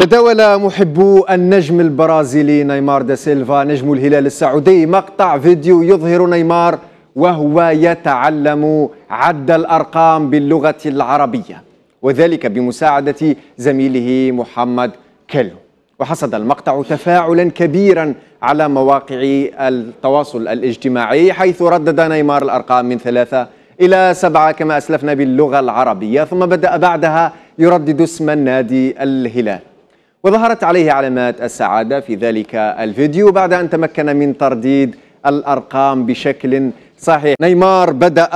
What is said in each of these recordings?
تداول محبو النجم البرازيلي نيمار دا سيلفا نجم الهلال السعودي مقطع فيديو يظهر نيمار وهو يتعلم عد الأرقام باللغة العربية وذلك بمساعدة زميله محمد كيلو وحصد المقطع تفاعلا كبيرا على مواقع التواصل الاجتماعي حيث ردد نيمار الأرقام من ثلاثة إلى سبعة كما أسلفنا باللغة العربية ثم بدأ بعدها يردد اسم النادي الهلال وظهرت عليه علامات السعادة في ذلك الفيديو بعد أن تمكن من ترديد الأرقام بشكل صحيح نيمار بدأ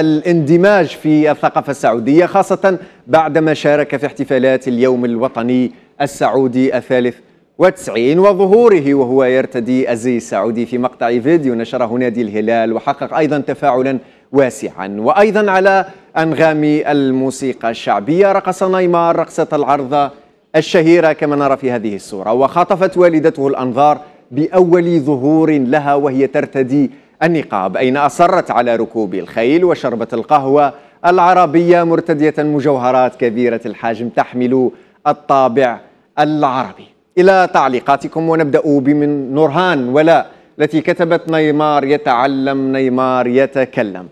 الاندماج في الثقافة السعودية خاصة بعدما شارك في احتفالات اليوم الوطني السعودي الثالث وتسعين وظهوره وهو يرتدي الزي السعودي في مقطع فيديو نشره نادي الهلال وحقق أيضا تفاعلا واسعا وأيضا على أنغام الموسيقى الشعبية رقص نيمار رقصة العرضة الشهيرة كما نرى في هذه الصورة وخطفت والدته الأنظار بأول ظهور لها وهي ترتدي النقاب أين أصرت على ركوب الخيل وشربت القهوة العربية مرتدية مجوهرات كبيرة الحجم تحمل الطابع العربي إلى تعليقاتكم ونبدأ بمن نورهان ولا التي كتبت نيمار يتعلم نيمار يتكلم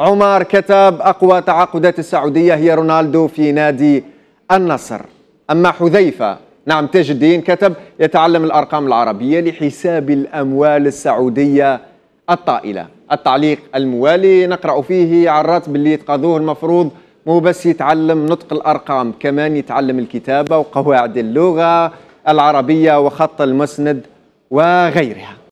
عمر كتب أقوى تعاقدات السعودية هي رونالدو في نادي النصر أما حذيفة نعم تاج الدين كتب يتعلم الأرقام العربية لحساب الأموال السعودية الطائلة التعليق الموالي نقرأ فيه عرات الراتب اللي يتقاضوه المفروض مو بس يتعلم نطق الأرقام كمان يتعلم الكتابة وقواعد اللغة العربية وخط المسند وغيرها